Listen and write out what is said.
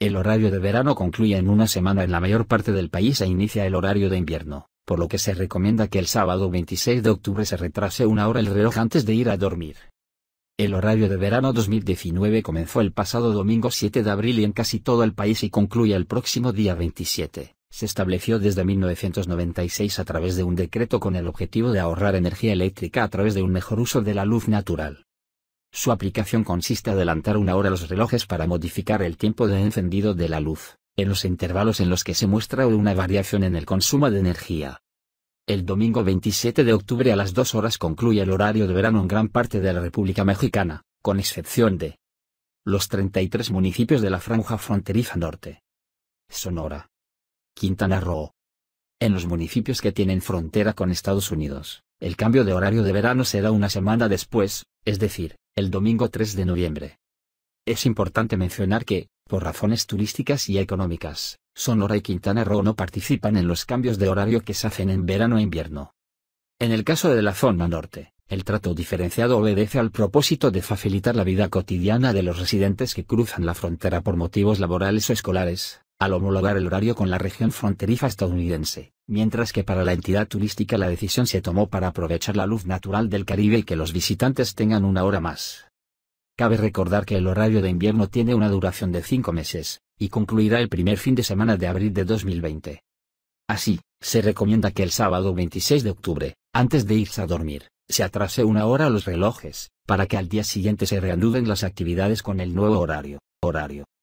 El horario de verano concluye en una semana en la mayor parte del país e inicia el horario de invierno, por lo que se recomienda que el sábado 26 de octubre se retrase una hora el reloj antes de ir a dormir. El horario de verano 2019 comenzó el pasado domingo 7 de abril y en casi todo el país y concluye el próximo día 27. Se estableció desde 1996 a través de un decreto con el objetivo de ahorrar energía eléctrica a través de un mejor uso de la luz natural. Su aplicación consiste en adelantar una hora los relojes para modificar el tiempo de encendido de la luz, en los intervalos en los que se muestra una variación en el consumo de energía. El domingo 27 de octubre a las 2 horas concluye el horario de verano en gran parte de la República Mexicana, con excepción de los 33 municipios de la franja fronteriza norte. Sonora. Quintana Roo. En los municipios que tienen frontera con Estados Unidos. El cambio de horario de verano será una semana después, es decir, el domingo 3 de noviembre. Es importante mencionar que, por razones turísticas y económicas, Sonora y Quintana Roo no participan en los cambios de horario que se hacen en verano e invierno. En el caso de la zona norte, el trato diferenciado obedece al propósito de facilitar la vida cotidiana de los residentes que cruzan la frontera por motivos laborales o escolares, al homologar el horario con la región fronteriza estadounidense mientras que para la entidad turística la decisión se tomó para aprovechar la luz natural del Caribe y que los visitantes tengan una hora más. Cabe recordar que el horario de invierno tiene una duración de cinco meses, y concluirá el primer fin de semana de abril de 2020. Así, se recomienda que el sábado 26 de octubre, antes de irse a dormir, se atrase una hora a los relojes, para que al día siguiente se reanuden las actividades con el nuevo horario. horario.